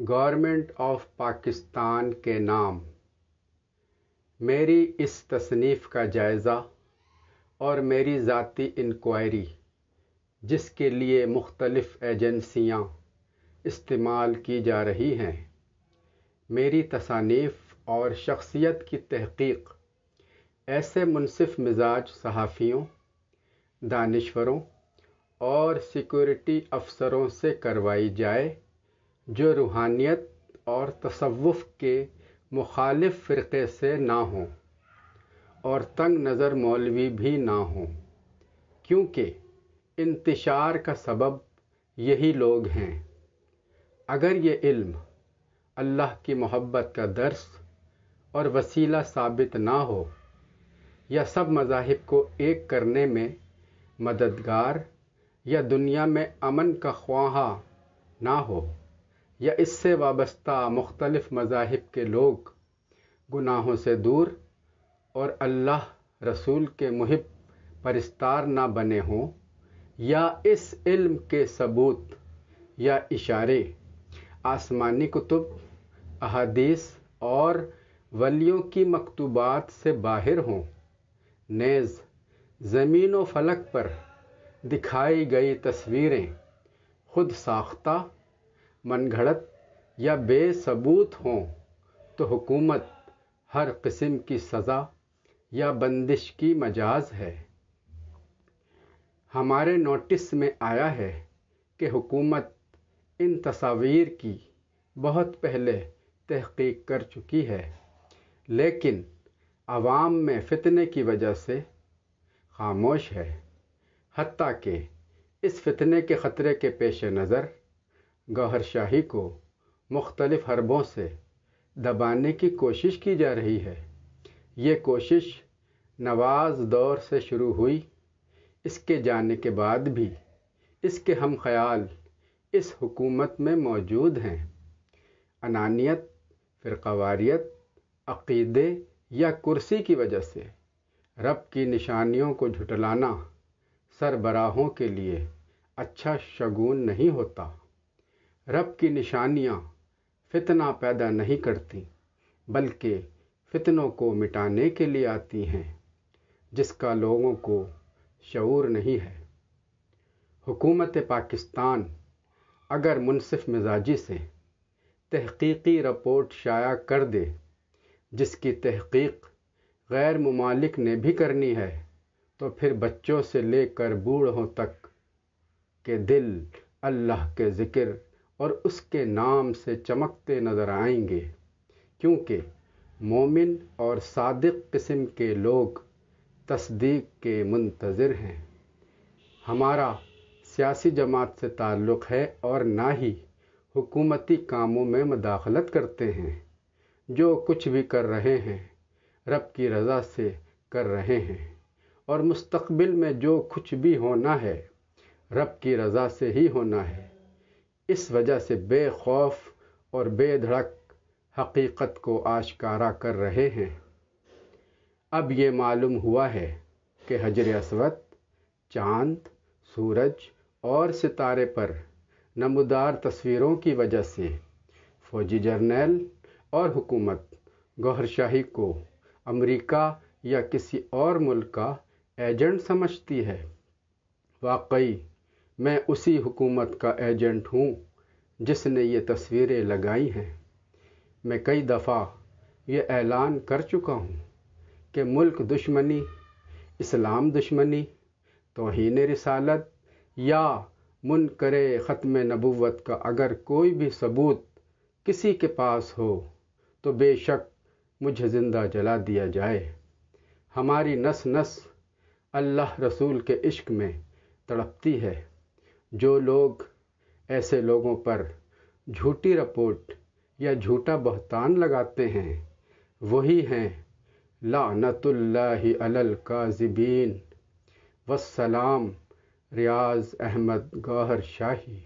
government of Pakistan के नाम मेरी इस तसनीफ़ का जायज़ा और मेरी ज़ाती इंक्वायरी जिसके लिए मुख्तलफ़ एजेंसियाँ इस्तेमाल की जा रही हैं मेरी तसानीफ़ और शख्सियत की तहकीक ऐसे मुनसिफ मिजाज सहाफ़ियों दानश्वरों और सिक्योरिटी अफसरों से करवाई जाए जो रूहानियत और तसव्वुफ़ के मुखालिफ फ़िरक़े से ना हों और तंग नज़र मौलवी भी ना हों क्योंकि इंतशार का सबब यही लोग हैं अगर ये इल्म अल्लाह की मोहब्बत का दर्स और वसीला साबित ना हो या सब मज़ाहिब को एक करने में मददगार या दुनिया में अमन का ख्वाहा ना हो या इससे वाबस्ता मुख्तलफ़ मज़ाहब के लोग गुनाहों से दूर और अल्लाह रसूल के मुहब परिस्तार ना बने हों या इस इल्म के सबूत या इशारे आसमानी कुतुब अहादीस और वलियों की मकतूबात से बाहर हों नेज़ ज़मीन व फलक पर दिखाई गई तस्वीरें खुद साख्ता मनगढ़ंत या बेसबूत हों तो हुकूमत हर किस्म की सज़ा या बंदिश की मजाज है हमारे नोटिस में आया है कि हुकूमत इन तस्वीर की बहुत पहले तहकीक कर चुकी है लेकिन आवाम में फितने की वजह से खामोश है हती कि इस फितने के ख़तरे के पेश नज़र गौहर शाही को मुख्तलिफ हरबों से दबाने की कोशिश की जा रही है ये कोशिश नवाज दौर से शुरू हुई इसके जाने के बाद भी इसके हम ख्याल इस हुकूमत में मौजूद हैं अनानियत फ़िरवारीत अक़ीदे या कुर्सी की वजह से रब की निशानियों को झुटलाना सरबराहों के लिए अच्छा शगुन नहीं होता रब की निशानियाँ फितना पैदा नहीं करती बल्कि फितनों को मिटाने के लिए आती हैं जिसका लोगों को शूर नहीं है हुकूमत पाकिस्तान अगर मुनसिफ मिजाजी से तहकीकी रिपोर्ट शाया कर दे जिसकी तहकीक गैर ममालिक ने भी करनी है तो फिर बच्चों से लेकर बूढ़ों तक के दिल अल्लाह के ज़िक्र और उसके नाम से चमकते नज़र आएंगे क्योंकि मोमिन और सादिक किस्म के लोग तस्दीक के मुंतजर हैं हमारा सियासी जमात से ताल्लुक़ है और ना ही हुकूमती कामों में मदाखलत करते हैं जो कुछ भी कर रहे हैं रब की रज़ा से कर रहे हैं और मुस्तकबिल में जो कुछ भी होना है रब की रज़ा से ही होना है इस वजह से बेखौफ और बेधड़क हकीकत को आशकारा कर रहे हैं अब ये मालूम हुआ है कि हजर असवद चांद सूरज और सितारे पर नमदार तस्वीरों की वजह से फौजी जर्नल और हुकूमत गौहरशाही को अमेरिका या किसी और मुल्क का एजेंट समझती है वाकई मैं उसी हुकूमत का एजेंट हूँ जिसने ये तस्वीरें लगाई हैं मैं कई दफ़ा ये ऐलान कर चुका हूँ कि मुल्क दुश्मनी इस्लाम दुश्मनी तोहन रसालत या करे ख़त्म नबूत का अगर कोई भी सबूत किसी के पास हो तो बेशक मुझे ज़िंदा जला दिया जाए हमारी नस नस अल्लाह रसूल के इश्क में तड़पती है जो लोग ऐसे लोगों पर झूठी रिपोर्ट या झूठा बहतान लगाते हैं वही हैं का काजिबीन वसलाम रियाज अहमद गौहर शाही